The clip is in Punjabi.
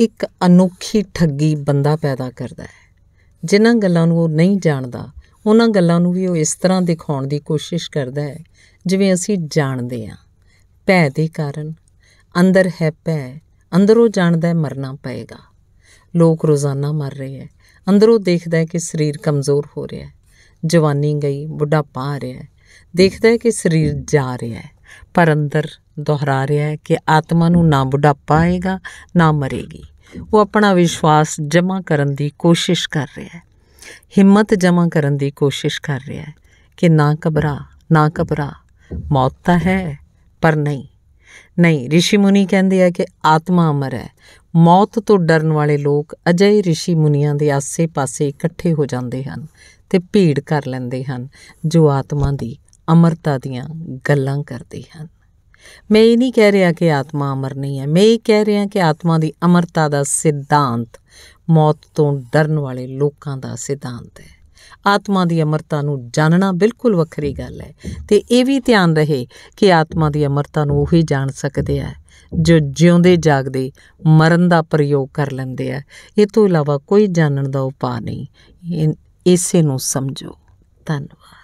ਇੱਕ ਅਨੋਖੀ ਠੱਗੀ ਬੰਦਾ ਪੈਦਾ ਕਰਦਾ ਹੈ ਜਿਨ੍ਹਾਂ ਗੱਲਾਂ ਨੂੰ ਉਹ ਨਹੀਂ ਜਾਣਦਾ ਉਹਨਾਂ ਗੱਲਾਂ ਨੂੰ ਵੀ ਉਹ ਇਸ ਤਰ੍ਹਾਂ ਦਿਖਾਉਣ ਦੀ ਕੋਸ਼ਿਸ਼ ਕਰਦਾ ਹੈ ਜਿਵੇਂ ਅਸੀਂ ਜਾਣਦੇ ਹਾਂ ਭੈ ਦੇ ਕਾਰਨ ਅੰਦਰ ਹੈ ਭੈ ਅੰਦਰੋਂ ਜਾਣਦਾ ਹੈ ਮਰਨਾ ਪਏਗਾ ਲੋਕ ਰੋਜ਼ਾਨਾ ਮਰ ਰਹੇ ਹੈ ਅੰਦਰੋਂ ਦੇਖਦਾ ਹੈ ਕਿ ਸਰੀਰ ਕਮਜ਼ੋਰ ਹੋ ਰਿਹਾ ਹੈ ਜਵਾਨੀ ਗਈ ਬੁੱਢਾਪਾ ਆ ਰਿਹਾ ਹੈ ਦੇਖਦਾ ਹੈ ਕਿ ਸਰੀਰ ਜਾ ਰਿਹਾ ਹੈ ਪਰ ਅੰਦਰ ਦੁਹਰਾ ਰਿਹਾ ਹੈ ਕਿ ਆਤਮਾ ਨੂੰ ਨਾ ਬੁਢਾਪਾ ਆਏਗਾ ਨਾ ਮਰੇਗੀ ਉਹ ਆਪਣਾ ਵਿਸ਼ਵਾਸ ਜਮ੍ਹਾਂ ਕਰਨ ਦੀ ਕੋਸ਼ਿਸ਼ ਕਰ ਰਿਹਾ ਹੈ ਹਿੰਮਤ ਜਮ੍ਹਾਂ ਕਰਨ ਦੀ ਕੋਸ਼ਿਸ਼ ਕਰ ਰਿਹਾ ਹੈ ਕਿ ਨਾ ਘਬਰਾ ਨਾ ਘਬਰਾ ਮੌਤ ਤਾਂ ਹੈ ਪਰ ਨਹੀਂ ਨਹੀਂ ਰਿਸ਼ੀ ਮੁਨੀ ਕਹਿੰਦੇ ਆ ਕਿ ਆਤਮਾ ਅਮਰ ਹੈ ਮੌਤ ਤੋਂ ਡਰਨ ਵਾਲੇ ਲੋਕ ਅਜੇ ਰਿਸ਼ੀ ਮੁਨੀਆਂ ਦੇ ਆਸੇ-ਪਾਸੇ ਇਕੱਠੇ ਹੋ ਜਾਂਦੇ ਹਨ ਤੇ ਭੀੜ ਕਰ ਲੈਂਦੇ ਹਨ ਜੋ ਆਤਮਾ ਦੀ ਅਮਰਤਾ ਦੀਆਂ ਗੱਲਾਂ ਕਰਦੇ ਹਨ ਮੈਂ ਇਹ ਨਹੀਂ ਕਹਿ ਰਿਹਾ ਕਿ ਆਤਮਾ ਅਮਰ ਨਹੀਂ ਹੈ ਮੈਂ ਇਹ ਕਹਿ ਰਿਹਾ ਕਿ ਆਤਮਾ ਦੀ ਅਮਰਤਾ ਦਾ ਸਿਧਾਂਤ ਮੌਤ ਤੋਂ ਡਰਨ ਵਾਲੇ ਲੋਕਾਂ ਦਾ ਸਿਧਾਂਤ ਹੈ ਆਤਮਾ ਦੀ ਅਮਰਤਾ ਨੂੰ ਜਾਣਨਾ ਬਿਲਕੁਲ ਵੱਖਰੀ ਗੱਲ ਹੈ ਤੇ ਇਹ ਵੀ ਧਿਆਨ ਰਹੇ ਕਿ ਆਤਮਾ ਦੀ ਅਮਰਤਾ ਨੂੰ ਉਹੀ ਜਾਣ ਸਕਦੇ ਆ ਜੋ ਜਿਉਂਦੇ ਜਾਗਦੇ ਮਰਨ ਦਾ ਪ੍ਰਯੋਗ ਕਰ ਲੈਂਦੇ ਆ ਇਹ ਤੋਂ ਇਲਾਵਾ ਕੋਈ ਜਾਣਨ ਦਾ ਉਪਾਅ ਨਹੀਂ ਇਸੇ ਨੂੰ ਸਮਝੋ ਧੰਨਵਾਦ